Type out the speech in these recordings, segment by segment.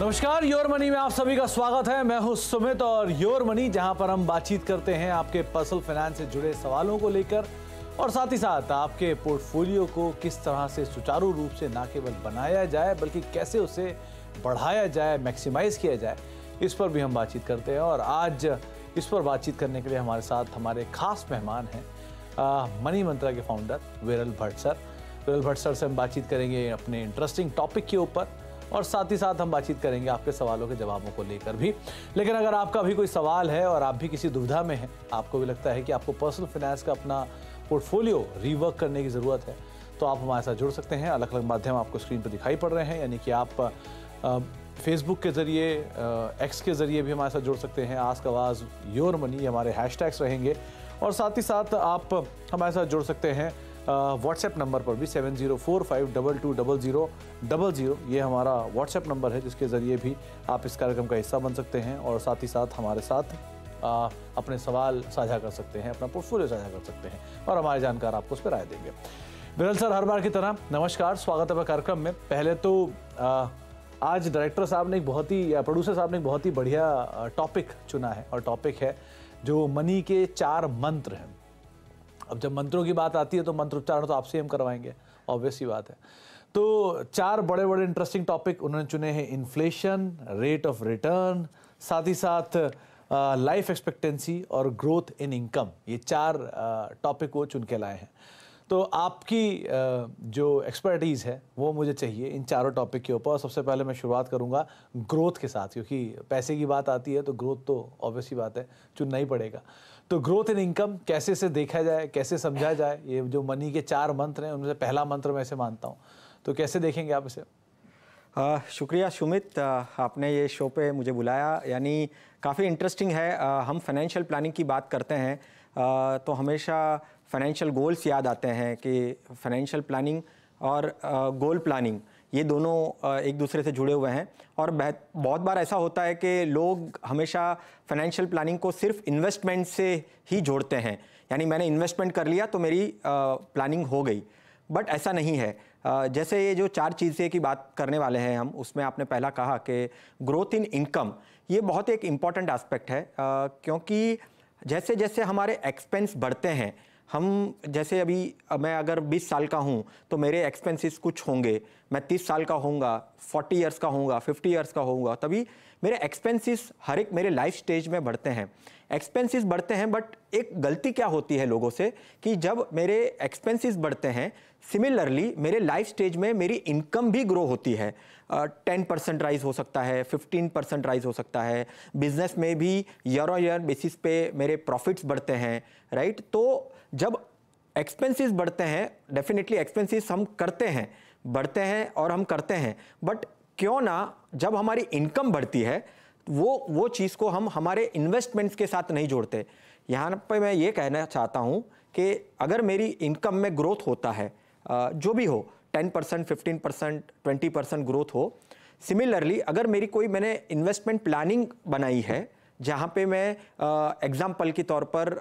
नमस्कार your money में आप सभी का स्वागत है मैं हूं सुमित और योर मनी जहां पर हम बातचीत करते हैं आपके पर्सनल फाइनेंस से जुड़े सवालों को लेकर और साथ ही साथ आपके पोर्टफोलियो को किस तरह से सुचारू रूप से ना केवल बनाया जाए बल्कि कैसे उसे बढ़ाया जाए मैक्सिमाइज किया जाए इस पर भी हम बातचीत करते हैं और आज इस पर बातचीत करने के लिए हमारे साथ हमारे खास मेहमान हैं मनी मंत्रा के फाउंडर विरल भट्ट सर विरल भट्ट सर से हम बातचीत करेंगे अपने इंटरेस्टिंग टॉपिक के ऊपर और साथ ही साथ हम बातचीत करेंगे आपके सवालों के जवाबों को लेकर भी लेकिन अगर आपका भी कोई सवाल है और आप भी किसी दुविधा में हैं आपको भी लगता है कि आपको पर्सनल फाइनेंस का अपना पोर्टफोलियो रीवर्क करने की ज़रूरत है तो आप हमारे साथ जुड़ सकते हैं अलग अलग माध्यम आपको स्क्रीन पर दिखाई पड़ रहे हैं यानी कि आप फेसबुक के ज़रिए एक्स के ज़रिए भी हमारे साथ जुड़ सकते हैं आस्क आवाज़ योर मनी हमारे हैशटैग्स रहेंगे और साथ ही साथ आप हमारे साथ जुड़ सकते हैं व्हाट्सएप नंबर पर भी seven zero four five double two double zero double zero ये हमारा व्हाट्सएप नंबर है जिसके ज़रिए भी आप इस कार्यक्रम का हिस्सा बन सकते हैं और साथ ही साथ हमारे साथ आ, अपने सवाल साझा कर सकते हैं अपना पोर्टफोलियो साझा कर सकते हैं और हमारे जानकार आपको उस पर राय देंगे बिरल सर हर बार की तरह नमस्कार स्वागत है कार्यक्रम में पहले तो आ, आज डायरेक्टर साहब ने एक बहुत ही या प्रोड्यूसर साहब ने एक बहुत ही बढ़िया टॉपिक चुना है और टॉपिक है जो मनी के चार मंत्र हैं अब जब मंत्रों की बात आती है तो मंत्र उच्चारण तो आपसे हम करवाएंगे ऑब्वियस ही बात है तो चार बड़े बड़े इंटरेस्टिंग टॉपिक उन्होंने चुने हैं इन्फ्लेशन रेट ऑफ रिटर्न साथ ही साथ लाइफ एक्सपेक्टेंसी और ग्रोथ इन इनकम ये चार टॉपिक वो चुन के लाए हैं तो आपकी जो एक्सपर्टीज़ है वो मुझे चाहिए इन चारों टॉपिक के ऊपर सबसे पहले मैं शुरुआत करूँगा ग्रोथ के साथ क्योंकि पैसे की बात आती है तो ग्रोथ तो ही बात है चुनना ही पड़ेगा तो ग्रोथ इन इनकम कैसे से देखा जाए कैसे समझा जाए ये जो मनी के चार मंत्र हैं उनमें से पहला मंत्र मैं इसे मानता हूँ तो कैसे देखेंगे आप इसे आ, शुक्रिया सुमित आपने ये शो पे मुझे बुलाया यानी काफ़ी इंटरेस्टिंग है आ, हम फाइनेंशियल प्लानिंग की बात करते हैं आ, तो हमेशा फाइनेंशियल गोल्स याद आते हैं कि फाइनेंशियल प्लानिंग और गोल प्लानिंग ये दोनों एक दूसरे से जुड़े हुए हैं और बहुत बार ऐसा होता है कि लोग हमेशा फाइनेंशियल प्लानिंग को सिर्फ इन्वेस्टमेंट से ही जोड़ते हैं यानी मैंने इन्वेस्टमेंट कर लिया तो मेरी प्लानिंग हो गई बट ऐसा नहीं है जैसे ये जो चार चीज़ें की बात करने वाले हैं हम उसमें आपने पहला कहा कि ग्रोथ इन इनकम ये बहुत एक इम्पॉर्टेंट एस्पेक्ट है क्योंकि जैसे जैसे हमारे एक्सपेंस बढ़ते हैं हम जैसे अभी मैं अगर 20 साल का हूँ तो मेरे एक्सपेंसेस कुछ होंगे मैं 30 साल का होऊंगा 40 इयर्स का होऊंगा 50 इयर्स का होऊंगा तभी मेरे एक्सपेंसेस हर एक मेरे लाइफ स्टेज में बढ़ते हैं एक्सपेंसेस बढ़ते हैं बट एक गलती क्या होती है लोगों से कि जब मेरे एक्सपेंसेस बढ़ते हैं सिमिलरली मेरे लाइफ स्टेज में मेरी इनकम भी ग्रो होती है टेन परसेंट राइज हो सकता है फिफ्टीन परसेंट राइज हो सकता है बिजनेस में भी ईयर ऑन ईयर बेसिस पे मेरे प्रॉफिट्स बढ़ते हैं राइट तो जब एक्सपेंसेस बढ़ते हैं डेफिनेटली एक्सपेंसेस हम करते हैं बढ़ते हैं और हम करते हैं बट क्यों ना जब हमारी इनकम बढ़ती है वो वो चीज़ को हम हमारे इन्वेस्टमेंट्स के साथ नहीं जोड़ते यहाँ पे मैं ये कहना चाहता हूँ कि अगर मेरी इनकम में ग्रोथ होता है जो भी हो ten percent fifteen percent twenty percent growth हो सिमिलरली अगर मेरी कोई मैंने इन्वेस्टमेंट प्लानिंग बनाई है जहाँ पे मैं एग्जाम्पल के तौर पर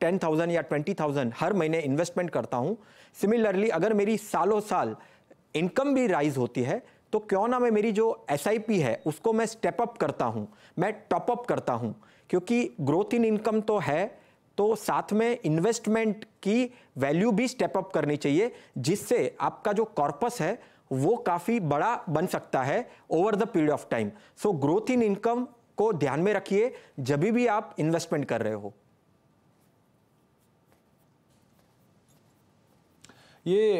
टेन थाउजेंड या ट्वेंटी थाउजेंड हर महीने इन्वेस्टमेंट करता हूँ सिमिलरली अगर मेरी सालों साल इनकम भी राइज होती है तो क्यों ना मैं मेरी जो एस है उसको मैं स्टेप अप करता हूँ मैं टॉप अप करता हूँ क्योंकि ग्रोथ इन इनकम तो है तो साथ में इन्वेस्टमेंट की वैल्यू भी स्टेप अप करनी चाहिए जिससे आपका जो कॉर्पस है वो काफ़ी बड़ा बन सकता है over the period of time so growth in income को ध्यान में रखिए जब भी आप इन्वेस्टमेंट कर रहे हो ये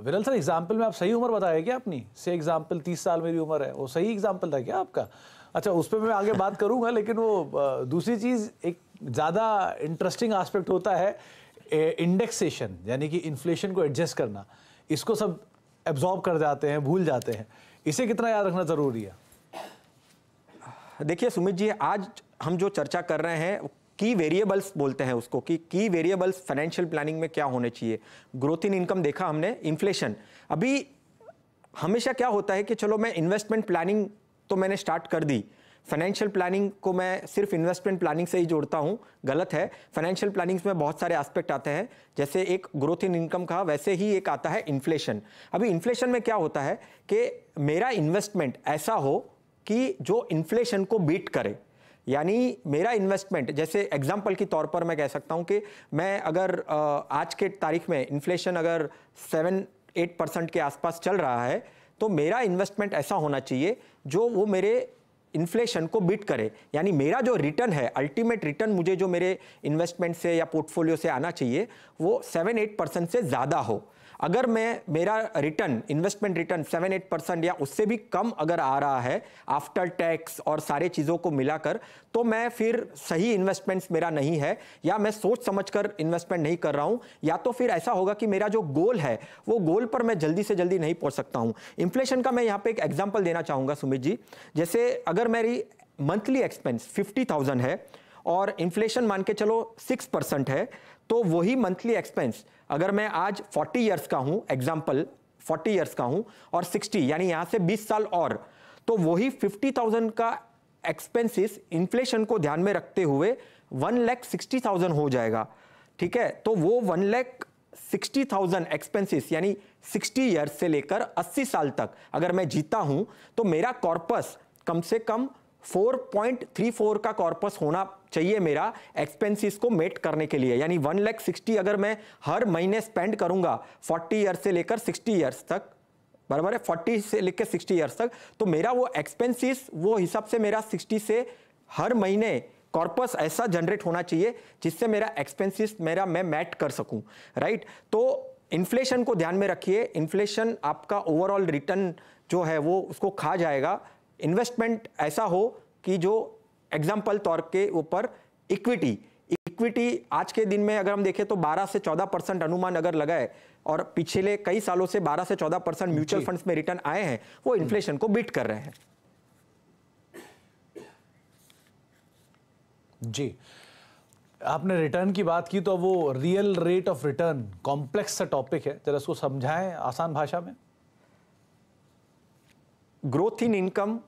विरल सर एग्जाम्पल में आप सही उम्र बताया क्या अपनी से एग्जाम्पल तीस साल मेरी उम्र है वो सही एग्जाम्पल था क्या आपका अच्छा उस पर मैं आगे बात करूंगा लेकिन वो दूसरी चीज़ एक ज़्यादा इंटरेस्टिंग आस्पेक्ट होता है इंडेक्सेशन यानी कि इन्फ्लेशन को एडजस्ट करना इसको सब एब्जॉर्ब कर जाते हैं भूल जाते हैं इसे कितना याद रखना ज़रूरी है देखिए सुमित जी आज हम जो चर्चा कर रहे हैं की वेरिएबल्स बोलते हैं उसको कि की वेरिएबल्स फाइनेंशियल प्लानिंग में क्या होने चाहिए ग्रोथ इन इनकम देखा हमने इन्फ्लेशन अभी हमेशा क्या होता है कि चलो मैं इन्वेस्टमेंट प्लानिंग तो मैंने स्टार्ट कर दी फाइनेंशियल प्लानिंग को मैं सिर्फ इन्वेस्टमेंट प्लानिंग से ही जोड़ता हूँ गलत है फाइनेंशियल प्लानिंग्स में बहुत सारे एस्पेक्ट आते हैं जैसे एक ग्रोथ इन इनकम का वैसे ही एक आता है इन्फ्लेशन अभी इन्फ्लेशन में क्या होता है कि मेरा इन्वेस्टमेंट ऐसा हो कि जो इन्फ्लेशन को बीट करे यानी मेरा इन्वेस्टमेंट जैसे एग्जाम्पल के तौर पर मैं कह सकता हूँ कि मैं अगर आज के तारीख में इन्फ्लेशन अगर सेवन एट परसेंट के आसपास चल रहा है तो मेरा इन्वेस्टमेंट ऐसा होना चाहिए जो वो मेरे इन्फ्लेशन को बीट करे यानी मेरा जो रिटर्न है अल्टीमेट रिटर्न मुझे जो मेरे इन्वेस्टमेंट से या पोर्टफोलियो से आना चाहिए वो सेवन एट परसेंट से ज़्यादा हो अगर मैं मेरा return investment return seven eight percent या उससे भी कम अगर आ रहा है आफ्टर टैक्स और सारे चीज़ों को मिलाकर तो मैं फिर सही इन्वेस्टमेंट्स मेरा नहीं है या मैं सोच समझ कर इन्वेस्टमेंट नहीं कर रहा हूँ या तो फिर ऐसा होगा कि मेरा जो गोल है वो गोल पर मैं जल्दी से जल्दी नहीं पहुँच सकता हूँ इन्फ्लेशन का मैं यहाँ पर एक एग्जाम्पल देना चाहूँगा सुमित जी जैसे अगर मेरी मंथली एक्सपेंस फिफ्टी थाउजेंड है और इन्फ्लेशन मान के चलो सिक्स परसेंट है तो वही मंथली एक्सपेंस अगर मैं आज 40 ईयर्स का हूं एग्जाम्पल 40 ईयर्स का हूं और 60 यानी यहां से 20 साल और तो वही 50,000 का एक्सपेंसेस इन्फ्लेशन को ध्यान में रखते हुए वन लैख सिक्सटी थाउजेंड हो जाएगा ठीक है तो वो one lakh sixty thousand expenses यानी सिक्सटी ईयर्स से लेकर अस्सी साल तक अगर मैं जीता हूं तो मेरा कॉर्पस कम से कम 4.34 का कॉर्पस होना चाहिए मेरा एक्सपेंसेस को मेट करने के लिए यानी वन लैख सिक्सटी अगर मैं हर महीने स्पेंड करूंगा 40 ईयर्स से लेकर 60 ईयर्स तक बराबर है 40 से लेकर 60 ईयर्स तक तो मेरा वो एक्सपेंसेस वो हिसाब से मेरा 60 से हर महीने कॉर्पस ऐसा जनरेट होना चाहिए जिससे मेरा एक्सपेंसिस मेरा मैं मैट कर सकूँ राइट तो इन्फ्लेशन को ध्यान में रखिए इन्फ्लेशन आपका ओवरऑल रिटर्न जो है वो उसको खा जाएगा इन्वेस्टमेंट ऐसा हो कि जो एग्जाम्पल तौर के ऊपर इक्विटी इक्विटी आज के दिन में अगर हम देखें तो 12 से 14 परसेंट अनुमान अगर लगाए और पिछले कई सालों से 12 से 14 परसेंट म्यूचुअल फंड्स में रिटर्न आए हैं वो इन्फ्लेशन हम्म। को बीट कर रहे हैं जी आपने रिटर्न की बात की तो वो real rate of return complex सा टॉपिक है जरा उसको समझाएं आसान भाषा में ग्रोथ इन इनकम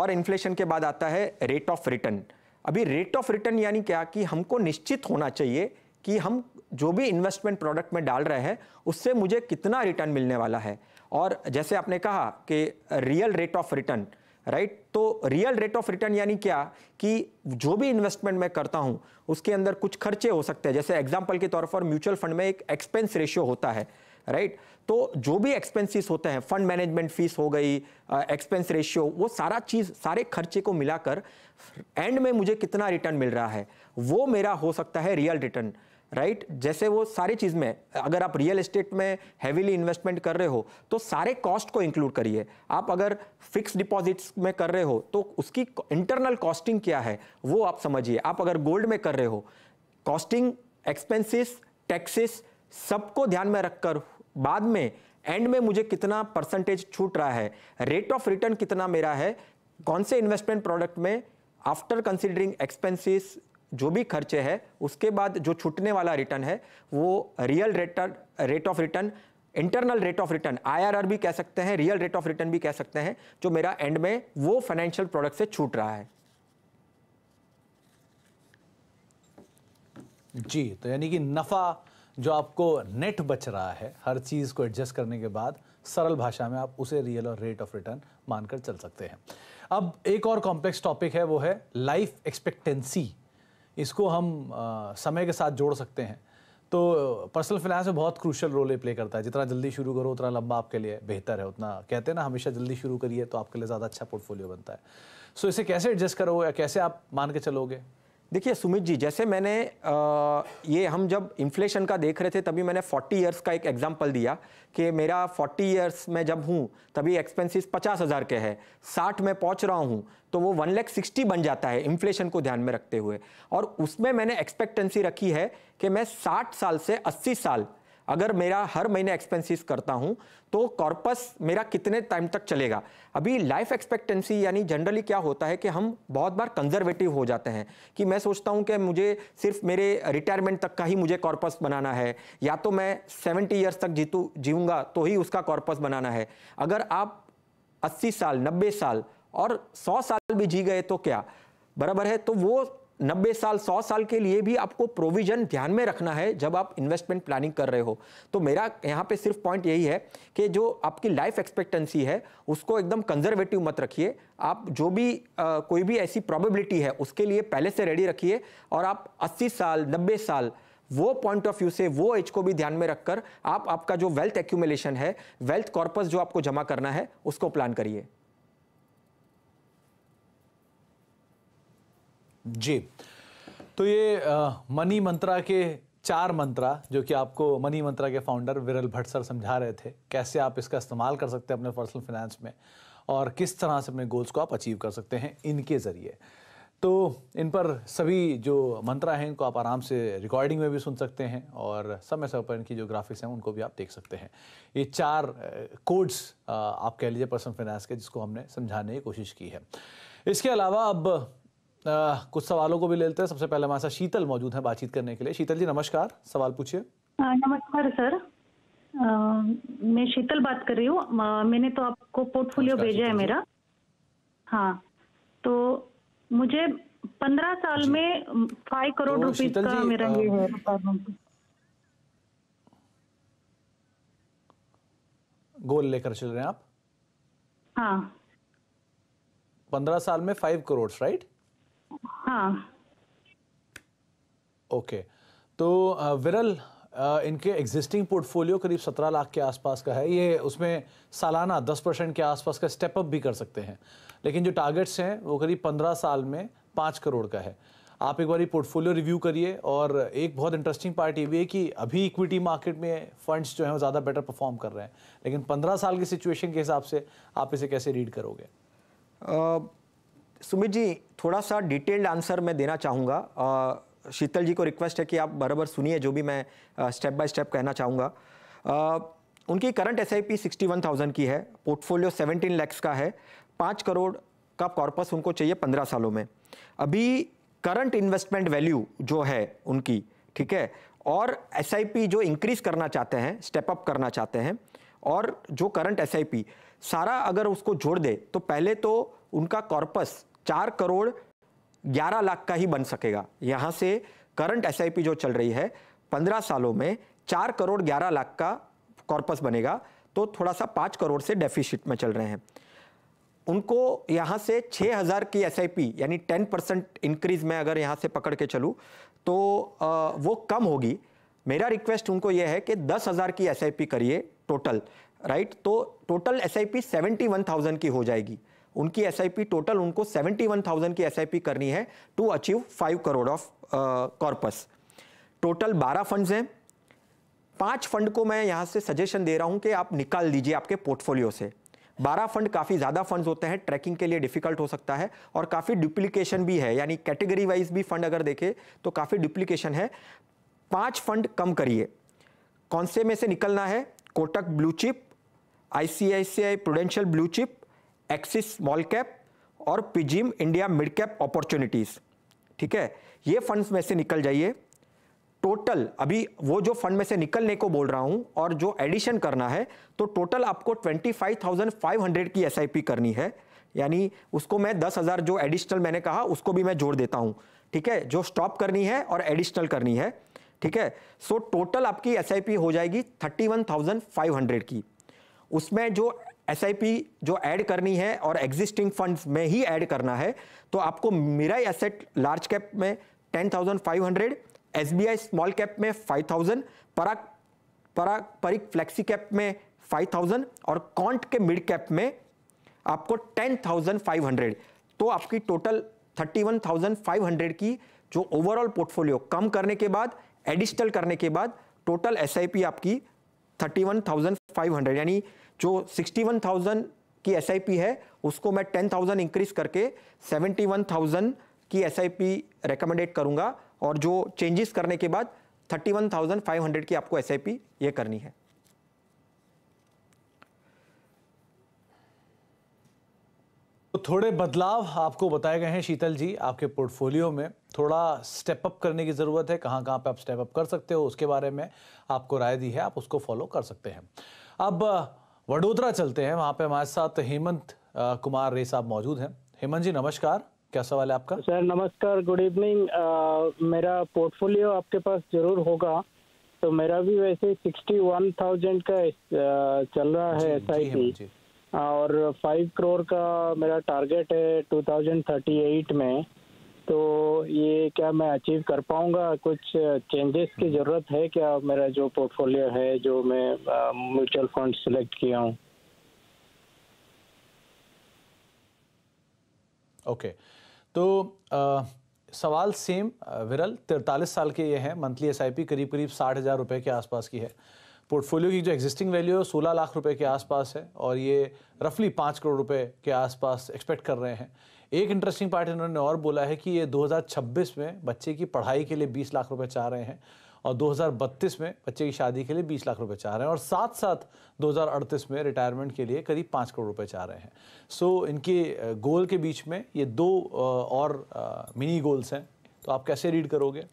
और इन्फ्लेशन के बाद आता है रेट ऑफ रिटर्न अभी रेट ऑफ रिटर्न यानी क्या कि हमको निश्चित होना चाहिए कि हम जो भी इन्वेस्टमेंट प्रोडक्ट में डाल रहे हैं उससे मुझे कितना रिटर्न मिलने वाला है और जैसे आपने कहा कि real rate of return right तो रियल रेट ऑफ रिटर्न यानी क्या कि जो भी इन्वेस्टमेंट मैं करता हूं उसके अंदर कुछ खर्चे हो सकते हैं जैसे एग्जांपल के तौर पर म्यूचुअल फंड में एक एक्सपेंस रेशियो होता है राइट तो जो भी एक्सपेंसेस होते हैं फंड मैनेजमेंट फीस हो गई एक्सपेंस रेशियो वो सारा चीज़ सारे खर्चे को मिलाकर एंड में मुझे कितना रिटर्न मिल रहा है वो मेरा हो सकता है रियल रिटर्न राइट right? जैसे वो सारी चीज़ में अगर आप रियल एस्टेट में हैविली इन्वेस्टमेंट कर रहे हो तो सारे कॉस्ट को इंक्लूड करिए आप अगर फिक्स डिपॉजिट्स में कर रहे हो तो उसकी इंटरनल कॉस्टिंग क्या है वो आप समझिए आप अगर गोल्ड में कर रहे हो कॉस्टिंग एक्सपेंसेस टैक्सेस सबको ध्यान में रखकर बाद में एंड में मुझे कितना परसेंटेज छूट रहा है रेट ऑफ रिटर्न कितना मेरा है कौन से इन्वेस्टमेंट प्रोडक्ट में आफ्टर कंसिडरिंग एक्सपेंसिस जो भी खर्चे हैं उसके बाद जो छूटने वाला रिटर्न है वो real rate rate of return internal rate of return IRR भी कह सकते हैं रियल रेट ऑफ रिटर्न भी कह सकते हैं जो मेरा एंड में वो फाइनेंशियल प्रोडक्ट से छूट रहा है जी तो यानी कि नफा जो आपको नेट बच रहा है हर चीज़ को एडजस्ट करने के बाद सरल भाषा में आप उसे रियल और रेट ऑफ रिटर्न मानकर चल सकते हैं अब एक और कॉम्प्लेक्स टॉपिक है वो है लाइफ एक्सपेक्टेंसी इसको हम आ, समय के साथ जोड़ सकते हैं तो पर्सनल फाइनेंस में बहुत क्रूशल रोल प्ले करता है जितना जल्दी शुरू करो उतना लंबा आपके लिए बेहतर है उतना कहते हैं ना हमेशा जल्दी शुरू करिए तो आपके लिए ज़्यादा अच्छा पोर्टफोलियो बनता है सो so, इसे कैसे एडजस्ट करो या कैसे आप मान के चलोगे देखिए सुमित जी जैसे मैंने आ, ये हम जब इन्फ्लेशन का देख रहे थे तभी मैंने 40 इयर्स का एक एग्जांपल दिया कि मेरा 40 इयर्स में जब हूँ तभी एक्सपेंसेस पचास हज़ार के हैं 60 में पहुँच रहा हूँ तो वो वन लैख सिक्सटी बन जाता है इन्फ्लेशन को ध्यान में रखते हुए और उसमें मैंने एक्सपेक्टेंसी रखी है कि मैं साठ साल से अस्सी साल अगर मेरा हर महीने एक्सपेंसिस करता हूं तो कॉर्पस मेरा कितने टाइम तक चलेगा अभी लाइफ एक्सपेक्टेंसी यानी जनरली क्या होता है कि हम बहुत बार कंजर्वेटिव हो जाते हैं कि मैं सोचता हूं कि मुझे सिर्फ मेरे रिटायरमेंट तक का ही मुझे कॉर्पस बनाना है या तो मैं सेवेंटी ईयर्स तक जीतू जीऊँगा तो ही उसका कॉर्पस बनाना है अगर आप अस्सी साल नब्बे साल और सौ साल भी जी गए तो क्या बराबर है तो वो नब्बे साल सौ साल के लिए भी आपको प्रोविजन ध्यान में रखना है जब आप इन्वेस्टमेंट प्लानिंग कर रहे हो तो मेरा यहाँ पे सिर्फ पॉइंट यही है कि जो आपकी लाइफ एक्सपेक्टेंसी है उसको एकदम कंजर्वेटिव मत रखिए आप जो भी आ, कोई भी ऐसी प्रोबेबिलिटी है उसके लिए पहले से रेडी रखिए और आप 80 साल 90 साल वो पॉइंट ऑफ व्यू से वो एज को भी ध्यान में रखकर आप आपका जो वेल्थ एक्यूमुलेशन है वेल्थ कॉर्पस जो आपको जमा करना है उसको प्लान करिए जी तो ये मनी मंत्रा के चार मंत्रा जो कि आपको मनी मंत्रा के फाउंडर विरल भट्ट सर समझा रहे थे कैसे आप इसका इस्तेमाल कर सकते हैं अपने पर्सनल फाइनेंस में और किस तरह से अपने गोल्स को आप अचीव कर सकते हैं इनके ज़रिए तो इन पर सभी जो मंत्रा हैं इनको आप आराम से रिकॉर्डिंग में भी सुन सकते हैं और समय समय पर इनकी जो ग्राफिक्स हैं उनको भी आप देख सकते हैं ये चार कोड्स आप कह लीजिए पर्सनल फाइनेंस के जिसको हमने समझाने की कोशिश की है इसके अलावा अब आ, कुछ सवालों को भी ले लेते हैं सबसे पहले हमारे साथ शीतल मौजूद है बातचीत करने के लिए शीतल जी नमस्कार सवाल पूछिए नमस्कार सर आ, मैं शीतल बात कर रही हूँ मैंने तो आपको पोर्टफोलियो भेजा है मेरा हाँ तो मुझे पंद्रह साल में फाइव करोड़ रुपए का जी, मेरा ये है गोल लेकर चल रहे हैं आप हाँ पंद्रह साल में फाइव करोड़ राइट हाँ ओके तो विरल इनके एग्जिस्टिंग पोर्टफोलियो करीब सत्रह लाख के आसपास का है ये उसमें सालाना दस परसेंट के आसपास का स्टेप अप भी कर सकते हैं लेकिन जो टारगेट्स हैं वो करीब पंद्रह साल में पाँच करोड़ का है आप एक बार पोर्टफोलियो रिव्यू करिए और एक बहुत इंटरेस्टिंग पार्ट ये भी है कि अभी इक्विटी मार्केट में फंड्स जो हैं वो ज़्यादा बेटर परफॉर्म कर रहे हैं लेकिन पंद्रह साल की सिचुएशन के हिसाब से आप इसे कैसे रीड करोगे uh... सुमित जी थोड़ा सा डिटेल्ड आंसर मैं देना चाहूँगा शीतल जी को रिक्वेस्ट है कि आप बराबर सुनिए जो भी मैं स्टेप बाय स्टेप कहना चाहूँगा उनकी current S I P sixty one thousand की है पोर्टफोलियो सेवनटीन लैक्स का है पाँच करोड़ का कॉर्पस उनको चाहिए पंद्रह सालों में अभी करंट इन्वेस्टमेंट वैल्यू जो है उनकी ठीक है और एस जो इंक्रीज करना चाहते हैं स्टेप अप करना चाहते हैं और जो करंट एस सारा अगर उसको जोड़ दे तो पहले तो उनका कॉर्पस चार करोड़ ग्यारह लाख का ही बन सकेगा यहाँ से करंट एस जो चल रही है पंद्रह सालों में चार करोड़ ग्यारह लाख का कॉर्पस बनेगा तो थोड़ा सा पाँच करोड़ से डेफिसिट में चल रहे हैं उनको यहाँ से हज़ार की एस यानी टेन परसेंट इंक्रीज में अगर यहाँ से पकड़ के चलूँ तो वो कम होगी मेरा रिक्वेस्ट उनको यह है कि दस हज़ार की एस करिए टोटल राइट तो टोटल एस आई की हो जाएगी उनकी एस टोटल उनको 71,000 की एस करनी है to achieve five crore of corpus total बारह फंड्स हैं पांच फंड को मैं यहाँ से सजेशन दे रहा हूँ कि आप निकाल दीजिए आपके पोर्टफोलियो से बारह फंड काफ़ी ज़्यादा फंड्स होते हैं ट्रैकिंग के लिए डिफिकल्ट हो सकता है और काफ़ी डुप्लीकेशन भी है यानी कैटेगरी वाइज भी फंड अगर देखें तो काफ़ी डुप्लीकेशन है पांच फंड कम करिए कौन से में से निकलना है Kotak blue chip I I C C I prudential blue chip Axis small cap और PGIM India mid cap opportunities ठीक है ये फंड्स में से निकल जाइए टोटल अभी वो जो फंड में से निकलने को बोल रहा हूं और जो एडिशन करना है तो टोटल आपको 25,500 की एसआईपी करनी है यानी उसको मैं 10,000 जो एडिशनल मैंने कहा उसको भी मैं जोड़ देता हूं ठीक है जो स्टॉप करनी है और एडिशनल करनी है ठीक है सो टोटल आपकी एसआईपी हो जाएगी 31,500 की उसमें जो एसआईपी जो ऐड करनी है और एग्जिस्टिंग फंड्स में ही ऐड करना है तो आपको मेरा एसेट लार्ज कैप में ten thousand five hundred S B I small cap में five thousand Parag Parag Parikh flexi cap में फाइव थाउजेंड और कॉन्ट के मिड कैप में आपको टेन थाउजेंड फाइव हंड्रेड तो आपकी total thirty one thousand five hundred की जो ओवरऑल पोर्टफोलियो कम करने के बाद एडिशनल करने के बाद टोटल एस आपकी thirty one thousand five hundred यानी जो 61,000 की एस है उसको मैं 10,000 इंक्रीज करके 71,000 की एस आई पी रिकमेंडेड करूंगा और जो चेंजेस करने के बाद 31,500 की आपको एस ये करनी है तो थोड़े बदलाव आपको बताए गए हैं शीतल जी आपके पोर्टफोलियो में थोड़ा स्टेप अप करने की ज़रूरत है कहाँ कहाँ पे आप स्टेप अप कर सकते हो उसके बारे में आपको राय दी है आप उसको फॉलो कर सकते हैं अब वडोदरा चलते हैं वहाँ पे हमारे साथ हेमंत कुमार रे साहब मौजूद हैं हेमंत जी नमस्कार क्या सवाल है आपका सर नमस्कार गुड इवनिंग मेरा पोर्टफोलियो आपके पास जरूर होगा तो मेरा भी वैसे सिक्सटी वन थाउजेंड का चल रहा है एस आई पी और फाइव करोड़ का मेरा टारगेट है टू थाउजेंड थर्टी एट में तो ये क्या मैं अचीव कर पाऊंगा कुछ चेंजेस की ज़रूरत है क्या मेरा जो पोर्टफोलियो है जो मैं म्यूचुअल फंड सिलेक्ट किया हूँ ओके okay. तो आ, सवाल सेम विरल तिरतालीस साल के ये हैं मंथली एसआईपी करीब करीब साठ हज़ार रुपये के आसपास की है पोर्टफोलियो की जो एग्जिस्टिंग वैल्यू है सोलह लाख रुपए के आसपास है और ये रफली पाँच करोड़ रुपए के आसपास एक्सपेक्ट कर रहे हैं एक इंटरेस्टिंग पार्ट इन्होंने और बोला है कि ये 2026 में बच्चे की पढ़ाई के लिए 20 लाख रुपए चाह रहे हैं और 2032 में बच्चे की शादी के लिए 20 लाख रुपए चाह रहे हैं और साथ साथ 2038 में रिटायरमेंट के लिए करीब पाँच करोड़ रुपए चाह रहे हैं सो so, इनके गोल के बीच में ये दो और मिनी गोल्स हैं तो आप कैसे रीड करोगे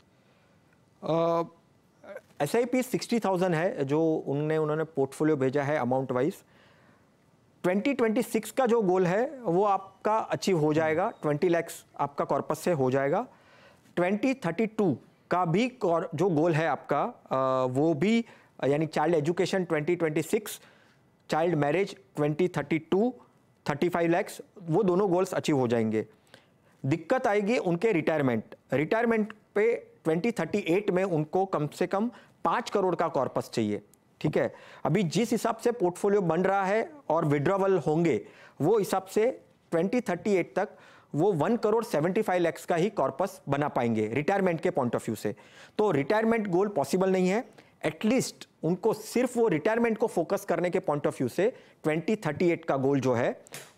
S I P sixty thousand है जो उनने उन्होंने पोर्टफोलियो भेजा है अमाउंट वाइज 2026 का जो गोल है वो आपका अचीव हो जाएगा 20 लैक्स आपका कॉर्पस से हो जाएगा 2032 का भी जो गोल है आपका वो भी यानी child education 2026 child marriage 2032 35 lakhs वो दोनों गोल्स अचीव हो जाएंगे दिक्कत आएगी उनके रिटायरमेंट रिटायरमेंट पे 2038 में उनको कम से कम पाँच करोड़ का कॉर्पस चाहिए ठीक है अभी जिस हिसाब से पोर्टफोलियो बन रहा है और विड्रॉवल होंगे वो हिसाब से 2038 तक वो one crore seventy five lakhs का ही कॉर्पस बना पाएंगे रिटायरमेंट के पॉइंट ऑफ व्यू से तो रिटायरमेंट गोल पॉसिबल नहीं है एटलीस्ट उनको सिर्फ वो रिटायरमेंट को फोकस करने के पॉइंट ऑफ व्यू से 2038 का गोल जो है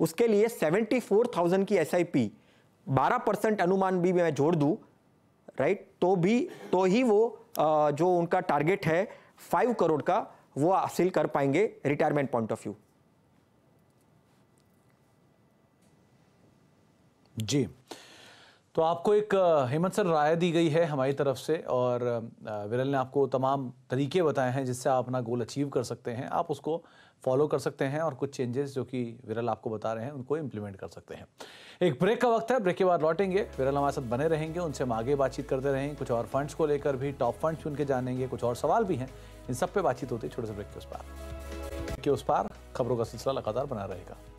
उसके लिए 74,000 की एस आई पी बारह परसेंट अनुमान भी मैं जोड़ दूँ राइट तो भी तो ही वो जो उनका टारगेट है फाइव करोड़ का वो हासिल कर पाएंगे रिटायरमेंट पॉइंट ऑफ व्यू जी तो आपको एक हेमंत सर राय दी गई है हमारी तरफ से और विरल ने आपको तमाम तरीके बताए हैं जिससे आप अपना गोल अचीव कर सकते हैं आप उसको फॉलो कर सकते हैं और कुछ चेंजेस जो कि विरल आपको बता रहे हैं उनको इम्प्लीमेंट कर सकते हैं एक ब्रेक का वक्त है ब्रेक के बाद लौटेंगे विरल हमारे साथ बने रहेंगे उनसे हम आगे बातचीत करते रहेंगे कुछ और फंड्स को लेकर भी टॉप फंड्स उनके जानेंगे कुछ और सवाल भी हैं इन सब पे बातचीत होती है छोटे से ब्रेक के उस पार के उस पार खबरों का सिलसिला लगातार बना रहेगा